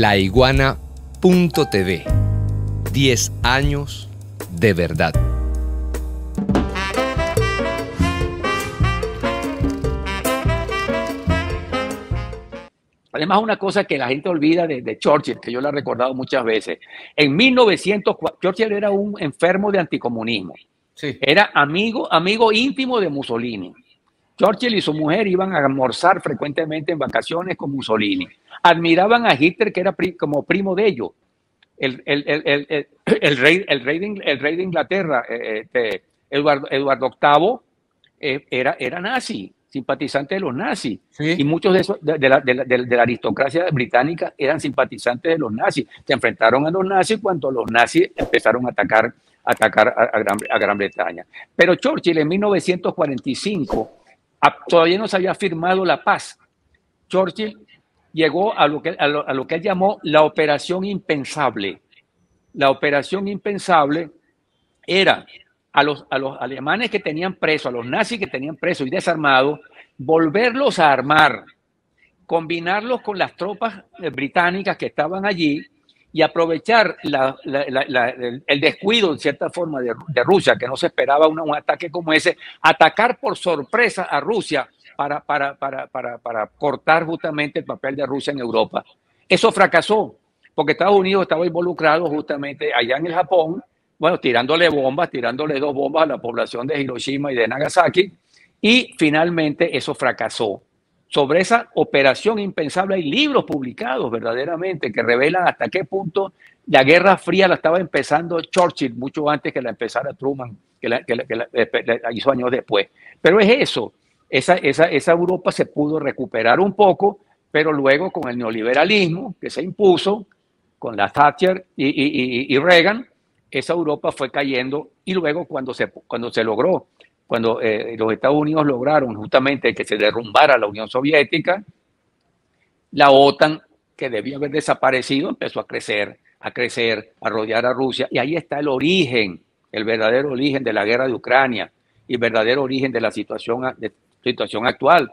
laiguana.tv. 10 años de verdad. Además, una cosa que la gente olvida de, Churchill, que yo la he recordado muchas veces. En 1904, Churchill era un enfermo de anticomunismo. Era amigo, amigo íntimo de Mussolini. Churchill y su mujer iban a almorzar frecuentemente en vacaciones con Mussolini. Admiraban a Hitler, que era como primo de ellos, el, el rey, de, Inglaterra, eh, eh, este, Eduardo, Eduardo, VIII, eh, era, era nazi, simpatizante de los nazis. Y muchos de, de, la, de, la, aristocracia británica eran simpatizantes de los nazis. Se enfrentaron a los nazis cuando los nazis empezaron a atacar, a Gran Bretaña. Pero Churchill en 1945 todavía no se había firmado la paz. Churchill llegó a lo que, a lo, que él llamó la operación impensable. La operación impensable era a los, a los alemanes que tenían preso a los nazis que tenían preso y desarmados, volverlos a armar, combinarlos con las tropas eh, británicas que estaban allí y aprovechar el, descuido, en cierta forma, de, Rusia, que no se esperaba un ataque como ese, atacar por sorpresa a Rusia para, para cortar justamente el papel de Rusia en Europa. Eso fracasó, porque Estados Unidos estaba involucrado justamente allá en el Japón, bueno, tirándole bombas, tirándole dos bombas a la población de Hiroshima y de Nagasaki, y finalmente eso fracasó sobre esa operación impensable hay libros publicados verdaderamente que revelan hasta qué punto la Guerra Fría la estaba empezando Churchill mucho antes que la empezara Truman, que la, hizo años después. Pero es eso, esa, esa, esa Europa se pudo recuperar un poco, pero luego con el neoliberalismo que se impuso, con la Thatcher y, Reagan, esa Europa fue cayendo y luego cuando se, cuando se logró cuando eh, los Estados Unidos lograron justamente que se derrumbara la Unión Soviética, la OTAN, que debía haber desaparecido, empezó a crecer, a crecer, a rodear a Rusia. Y ahí está el origen, el verdadero origen de la guerra de Ucrania y verdadero origen de la situación actual.